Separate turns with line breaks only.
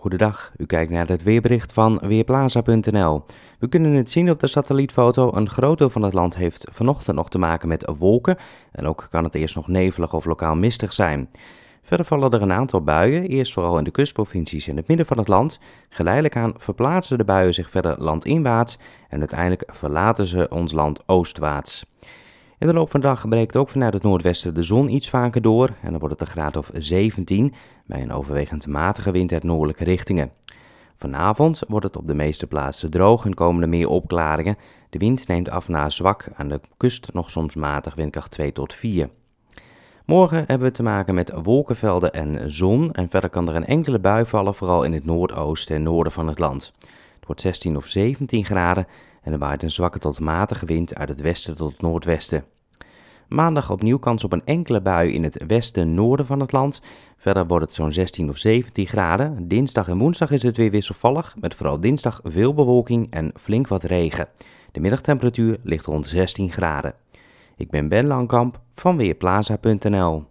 Goedendag, u kijkt naar het weerbericht van Weerplaza.nl. We kunnen het zien op de satellietfoto, een groot deel van het land heeft vanochtend nog te maken met wolken en ook kan het eerst nog nevelig of lokaal mistig zijn. Verder vallen er een aantal buien, eerst vooral in de kustprovincies in het midden van het land. Geleidelijk aan verplaatsen de buien zich verder landinwaarts en uiteindelijk verlaten ze ons land oostwaarts. In de loop van de dag breekt ook vanuit het noordwesten de zon iets vaker door en dan wordt het een graad of 17 bij een overwegend matige wind uit noordelijke richtingen. Vanavond wordt het op de meeste plaatsen droog en komen er meer opklaringen. De wind neemt af naar zwak, aan de kust nog soms matig windkracht 2 tot 4. Morgen hebben we te maken met wolkenvelden en zon en verder kan er een enkele bui vallen, vooral in het noordoosten en noorden van het land. Het wordt 16 of 17 graden en er waait een zwakke tot matige wind uit het westen tot het noordwesten. Maandag opnieuw kans op een enkele bui in het westen-noorden van het land. Verder wordt het zo'n 16 of 17 graden. Dinsdag en woensdag is het weer wisselvallig, met vooral dinsdag veel bewolking en flink wat regen. De middagtemperatuur ligt rond 16 graden. Ik ben Ben Langkamp van Weerplaza.nl